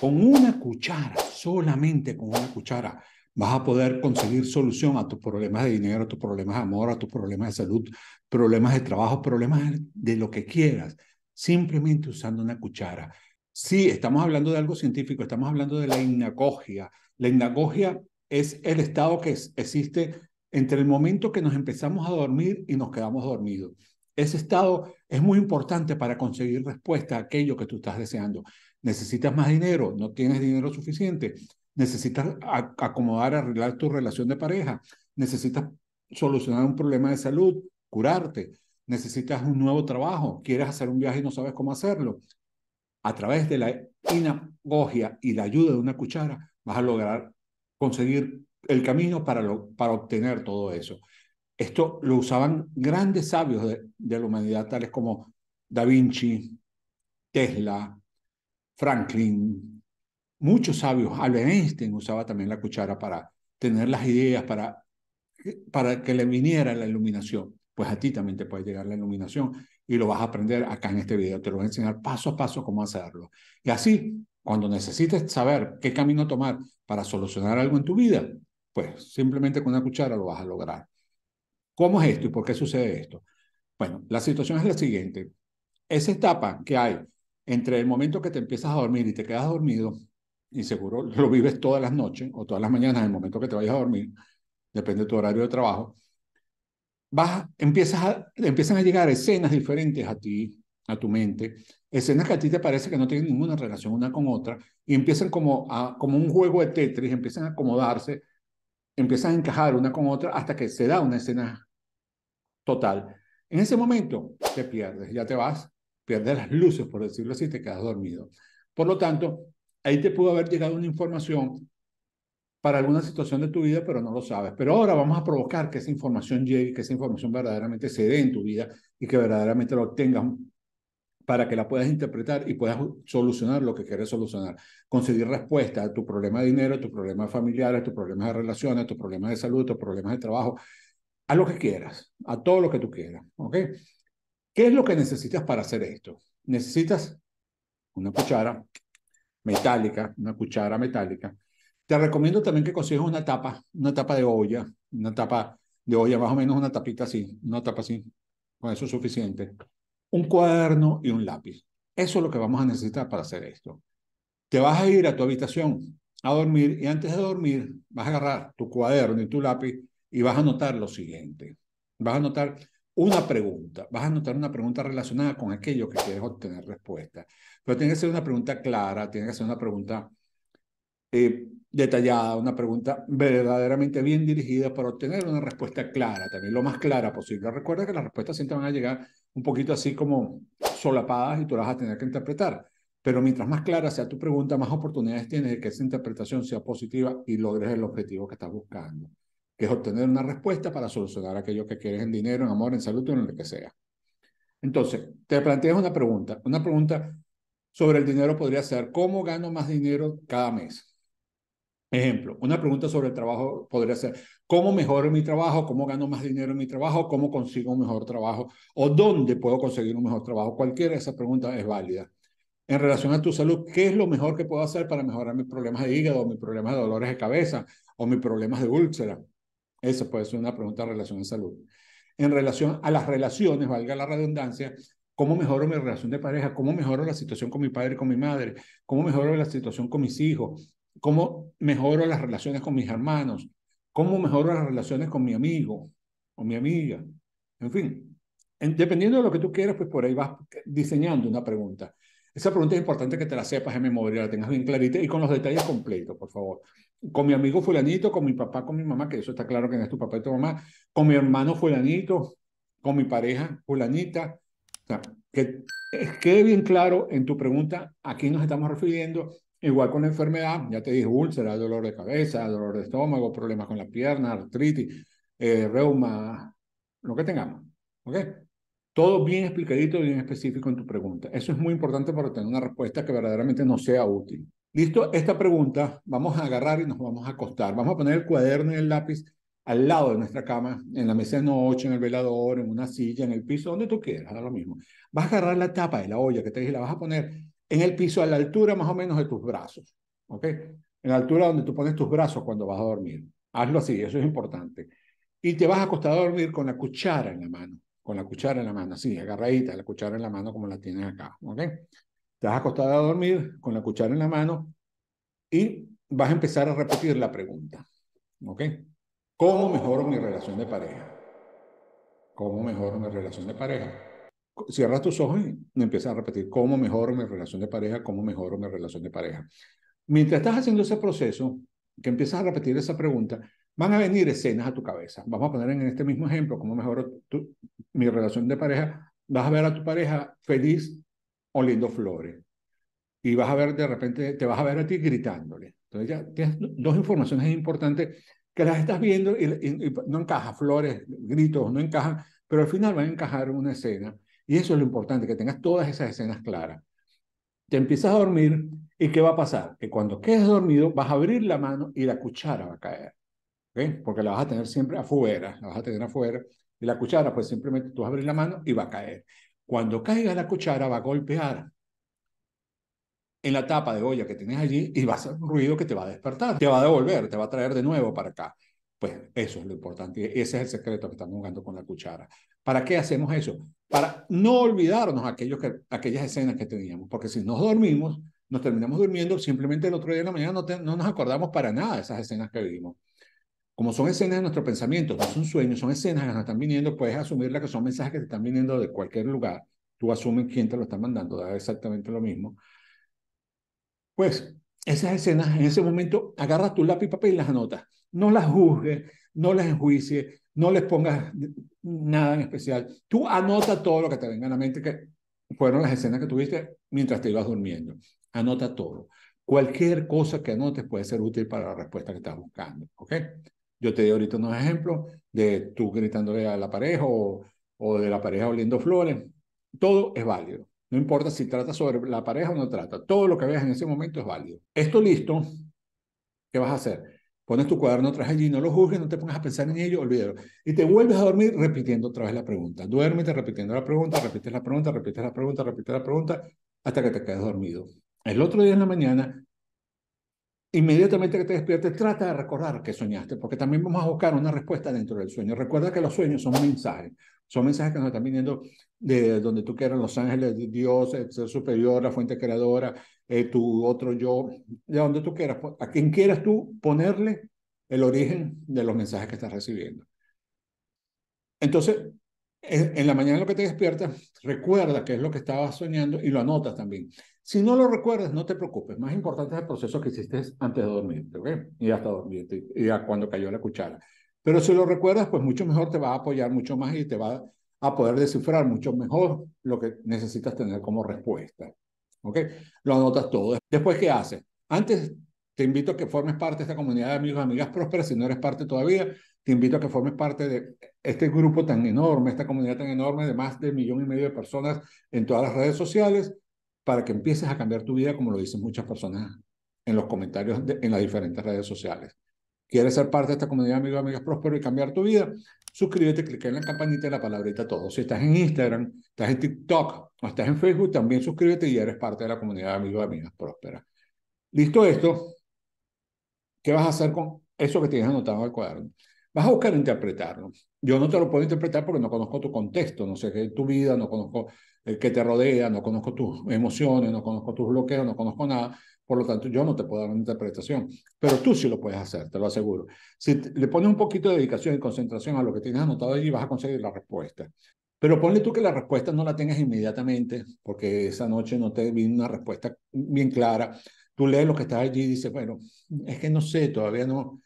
Con una cuchara, solamente con una cuchara, vas a poder conseguir solución a tus problemas de dinero, a tus problemas de amor, a tus problemas de salud, problemas de trabajo, problemas de lo que quieras, simplemente usando una cuchara. Sí, estamos hablando de algo científico, estamos hablando de la inagogia. La inagogia es el estado que existe entre el momento que nos empezamos a dormir y nos quedamos dormidos. Ese estado es muy importante para conseguir respuesta a aquello que tú estás deseando necesitas más dinero, no tienes dinero suficiente, necesitas acomodar, arreglar tu relación de pareja, necesitas solucionar un problema de salud, curarte, necesitas un nuevo trabajo, quieres hacer un viaje y no sabes cómo hacerlo. A través de la inagogia y la ayuda de una cuchara vas a lograr conseguir el camino para, para obtener todo eso. Esto lo usaban grandes sabios de la humanidad, tales como Da Vinci, Tesla, Franklin, muchos sabios, Albert Einstein usaba también la cuchara para tener las ideas, para, para que le viniera la iluminación. Pues a ti también te puede llegar la iluminación y lo vas a aprender acá en este video. Te lo voy a enseñar paso a paso cómo hacerlo. Y así, cuando necesites saber qué camino tomar para solucionar algo en tu vida, pues simplemente con una cuchara lo vas a lograr. ¿Cómo es esto y por qué sucede esto? Bueno, la situación es la siguiente. Esa etapa que hay entre el momento que te empiezas a dormir y te quedas dormido, y seguro lo vives todas las noches o todas las mañanas, en el momento que te vayas a dormir, depende de tu horario de trabajo, vas, empiezas a, empiezan a llegar escenas diferentes a ti, a tu mente, escenas que a ti te parece que no tienen ninguna relación una con otra, y empiezan como, a, como un juego de Tetris, empiezan a acomodarse, empiezan a encajar una con otra hasta que se da una escena total. En ese momento te pierdes, ya te vas perder las luces, por decirlo así, te quedas dormido. Por lo tanto, ahí te pudo haber llegado una información para alguna situación de tu vida, pero no lo sabes. Pero ahora vamos a provocar que esa información llegue, que esa información verdaderamente se dé en tu vida y que verdaderamente la obtengas para que la puedas interpretar y puedas solucionar lo que quieres solucionar. Conseguir respuesta a tu problema de dinero, a tus problemas familiares, a tus problemas de relaciones, a tus problemas de salud, a tus problemas de trabajo, a lo que quieras, a todo lo que tú quieras. ¿Ok? ¿Qué es lo que necesitas para hacer esto? Necesitas una cuchara metálica, una cuchara metálica. Te recomiendo también que consigas una tapa, una tapa de olla, una tapa de olla, más o menos una tapita así, una tapa así, con eso es suficiente. Un cuaderno y un lápiz. Eso es lo que vamos a necesitar para hacer esto. Te vas a ir a tu habitación a dormir y antes de dormir vas a agarrar tu cuaderno y tu lápiz y vas a anotar lo siguiente. Vas a anotar una pregunta. Vas a anotar una pregunta relacionada con aquello que quieres obtener respuesta. Pero tiene que ser una pregunta clara, tiene que ser una pregunta eh, detallada, una pregunta verdaderamente bien dirigida para obtener una respuesta clara, también lo más clara posible. Recuerda que las respuestas siempre van a llegar un poquito así como solapadas y tú las vas a tener que interpretar. Pero mientras más clara sea tu pregunta, más oportunidades tienes de que esa interpretación sea positiva y logres el objetivo que estás buscando que es obtener una respuesta para solucionar aquello que quieres en dinero, en amor, en salud o en lo que sea. Entonces, te planteas una pregunta. Una pregunta sobre el dinero podría ser, ¿cómo gano más dinero cada mes? Ejemplo, una pregunta sobre el trabajo podría ser, ¿cómo mejoro mi trabajo? ¿Cómo gano más dinero en mi trabajo? ¿Cómo consigo un mejor trabajo? ¿O dónde puedo conseguir un mejor trabajo? Cualquiera de esas preguntas es válida. En relación a tu salud, ¿qué es lo mejor que puedo hacer para mejorar mis problemas de hígado, mis problemas de dolores de cabeza o mis problemas de úlcera? Esa puede ser una pregunta en relación a salud. En relación a las relaciones, valga la redundancia, ¿cómo mejoro mi relación de pareja? ¿Cómo mejoro la situación con mi padre y con mi madre? ¿Cómo mejoro la situación con mis hijos? ¿Cómo mejoro las relaciones con mis hermanos? ¿Cómo mejoro las relaciones con mi amigo o mi amiga? En fin, dependiendo de lo que tú quieras, pues por ahí vas diseñando una pregunta. Esa pregunta es importante que te la sepas en memoria, la tengas bien clarita y con los detalles completos, por favor. Con mi amigo fulanito, con mi papá, con mi mamá, que eso está claro que no es tu papá y tu mamá, con mi hermano fulanito, con mi pareja fulanita. O sea, que quede bien claro en tu pregunta a quién nos estamos refiriendo. Igual con la enfermedad, ya te dije úlcera, dolor de cabeza, dolor de estómago, problemas con la pierna, artritis, eh, reuma, lo que tengamos. ¿Ok? Todo bien explicadito, y bien específico en tu pregunta. Eso es muy importante para tener una respuesta que verdaderamente no sea útil. Listo, esta pregunta vamos a agarrar y nos vamos a acostar. Vamos a poner el cuaderno y el lápiz al lado de nuestra cama, en la mesa de noche, en el velador, en una silla, en el piso, donde tú quieras, haz lo mismo. Vas a agarrar la tapa de la olla que te dije, la vas a poner en el piso a la altura más o menos de tus brazos, ¿ok? En la altura donde tú pones tus brazos cuando vas a dormir. Hazlo así, eso es importante. Y te vas a acostar a dormir con la cuchara en la mano con la cuchara en la mano, sí, agarradita, la cuchara en la mano como la tienes acá, ¿ok? Te vas acostada a dormir con la cuchara en la mano y vas a empezar a repetir la pregunta, ¿ok? ¿Cómo mejoro mi relación de pareja? ¿Cómo mejoro mi relación de pareja? Cierras tus ojos y empiezas a repetir, ¿cómo mejoro mi relación de pareja? ¿Cómo mejoro mi relación de pareja? Mientras estás haciendo ese proceso, que empiezas a repetir esa pregunta, van a venir escenas a tu cabeza. Vamos a poner en este mismo ejemplo cómo mejoro tu, mi relación de pareja, vas a ver a tu pareja feliz oliendo flores. Y vas a ver de repente, te vas a ver a ti gritándole. Entonces ya tienes dos informaciones importantes que las estás viendo y, no encajan flores, gritos, no encajan, pero al final van a encajar una escena. Y eso es lo importante, que tengas todas esas escenas claras. Te empiezas a dormir y ¿qué va a pasar? Que cuando quedes dormido vas a abrir la mano y la cuchara va a caer. Porque la vas a tener siempre afuera, la vas a tener afuera. Y la cuchara, pues simplemente tú abres la mano y va a caer. Cuando caiga la cuchara, va a golpear en la tapa de olla que tienes allí y va a hacer un ruido que te va a despertar, te va a devolver, te va a traer de nuevo para acá. Pues eso es lo importante, ese es el secreto que estamos jugando con la cuchara. ¿Para qué hacemos eso? Para no olvidarnos aquellos que, aquellas escenas que teníamos, porque si nos dormimos, nos terminamos durmiendo, simplemente el otro día de la mañana no, no nos acordamos para nada de esas escenas que vivimos como son escenas de nuestro pensamiento, no son sueños, son escenas que nos están viniendo, puedes asumirla que son mensajes que te están viniendo de cualquier lugar. Tú asumes quién te lo está mandando, da exactamente lo mismo. Pues esas escenas, en ese momento, agarras tu lápiz y papel y las anotas. No las juzgues, no las enjuicies, no les pongas nada en especial. Tú anota todo lo que te venga a la mente, que fueron las escenas que tuviste mientras te ibas durmiendo. Anota todo. Cualquier cosa que anotes puede ser útil para la respuesta que estás buscando. ¿Ok? Yo te di ahorita unos ejemplos de tú gritándole a la pareja o, o de la pareja oliendo flores. Todo es válido. No importa si trata sobre la pareja o no trata. Todo lo que veas en ese momento es válido. Esto listo, ¿qué vas a hacer? Pones tu cuaderno atrás allí, no lo juzgues, no te pongas a pensar en ello, olvídalo. Y te vuelves a dormir repitiendo otra vez la pregunta. Duérmete repitiendo la pregunta, repites la pregunta, repites la pregunta, repites la pregunta, hasta que te quedes dormido. El otro día en la mañana Inmediatamente que te despiertes, trata de recordar que soñaste, porque también vamos a buscar una respuesta dentro del sueño. Recuerda que los sueños son mensajes, son mensajes que nos están viniendo de donde tú quieras, los ángeles, Dios, el ser superior, la fuente creadora, eh, tu otro yo, de donde tú quieras, a quien quieras tú ponerle el origen de los mensajes que estás recibiendo. Entonces, en, la mañana en lo que te despiertas, recuerda qué es lo que estabas soñando y lo anotas también. Si no lo recuerdas, no te preocupes. Más importante es el proceso que hiciste antes de dormirte, ¿ok? Y hasta dormirte, y ya cuando cayó la cuchara. Pero si lo recuerdas, pues mucho mejor te va a apoyar mucho más y te va a poder descifrar mucho mejor lo que necesitas tener como respuesta. ¿Ok? Lo anotas todo. Después, ¿qué haces? Antes, te invito a que formes parte de esta comunidad de amigos, amigas prósperas, si no eres parte todavía te invito a que formes parte de este grupo tan enorme, esta comunidad tan enorme de más de un millón y medio de personas en todas las redes sociales, para que empieces a cambiar tu vida, como lo dicen muchas personas en los comentarios en las diferentes redes sociales. ¿Quieres ser parte de esta comunidad, de amigos, y amigas prósperos y cambiar tu vida? Suscríbete, clic en la campanita y la palabrita todo. Si estás en Instagram, estás en TikTok o estás en Facebook, también suscríbete y eres parte de la comunidad, de amigos, y amigas prósperas. Listo esto, ¿qué vas a hacer con eso que tienes anotado en el cuaderno? vas a buscar interpretarlo. Yo no te lo puedo interpretar porque no conozco tu contexto, no sé qué es tu vida, no conozco el eh, que te rodea, no conozco tus emociones, no conozco tus bloqueos, no conozco nada. Por lo tanto, yo no te puedo dar una interpretación, pero tú sí lo puedes hacer, te lo aseguro. Si le pones un poquito de dedicación y concentración a lo que tienes anotado allí, vas a conseguir la respuesta. Pero ponle tú que la respuesta no la tengas inmediatamente, porque esa noche no te vino una respuesta bien clara. Tú lees lo que está allí y dices, bueno, es que no sé, todavía no,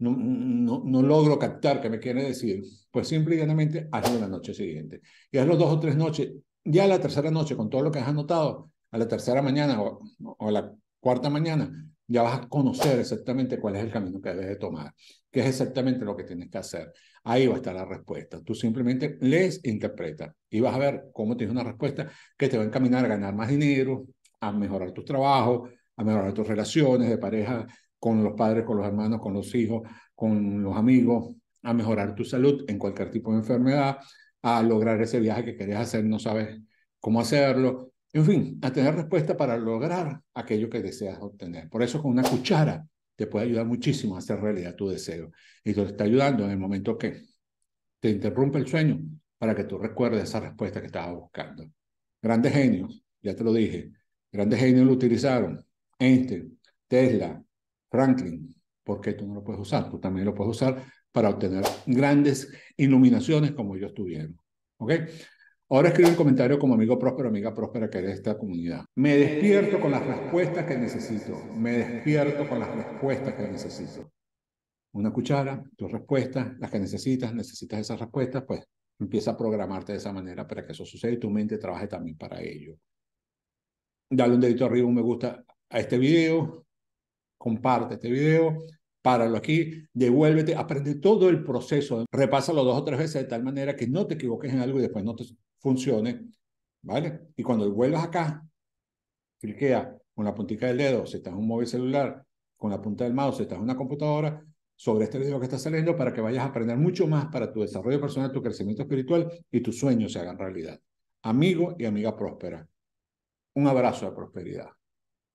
no, no, logro captar qué me quiere decir, pues simple y llanamente hazlo la noche siguiente. Y hazlo dos o tres noches, ya la tercera noche, con todo lo que has anotado, a la tercera mañana o, a la cuarta mañana, ya vas a conocer exactamente cuál es el camino que debes de tomar, qué es exactamente lo que tienes que hacer. Ahí va a estar la respuesta. Tú simplemente lees, e interpreta, y vas a ver cómo tienes una respuesta que te va a encaminar a ganar más dinero, a mejorar tus trabajos, a mejorar tus relaciones de pareja, con los padres, con los hermanos, con los hijos, con los amigos, a mejorar tu salud en cualquier tipo de enfermedad, a lograr ese viaje que querías hacer, no sabes cómo hacerlo, en fin, a tener respuesta para lograr aquello que deseas obtener. Por eso con una cuchara te puede ayudar muchísimo a hacer realidad tu deseo. Y te está ayudando en el momento que te interrumpe el sueño para que tú recuerdes esa respuesta que estabas buscando. Grandes genios, ya te lo dije, grandes genios lo utilizaron. Einstein, Tesla, Franklin, ¿por qué tú no lo puedes usar? Tú también lo puedes usar para obtener grandes iluminaciones como ellos tuvieron. ¿Ok? Ahora escribe un comentario como amigo próspero, amiga próspera que eres esta comunidad. Me despierto con las respuestas que necesito. Me despierto con las respuestas que necesito. Una cuchara, tus respuestas, las que necesitas, necesitas esas respuestas, pues empieza a programarte de esa manera para que eso suceda y tu mente trabaje también para ello. Dale un dedito arriba, un me gusta a este video, comparte este video, páralo aquí, devuélvete, aprende todo el proceso, repásalo dos o tres veces de tal manera que no te equivoques en algo y después no te funcione, ¿vale? Y cuando vuelvas acá, cliquea con la puntita del dedo, si estás en un móvil celular, con la punta del mouse, si estás en una computadora, sobre este video que está saliendo para que vayas a aprender mucho más para tu desarrollo personal, tu crecimiento espiritual y tus sueños se hagan realidad. Amigo y amiga próspera. Un abrazo de prosperidad.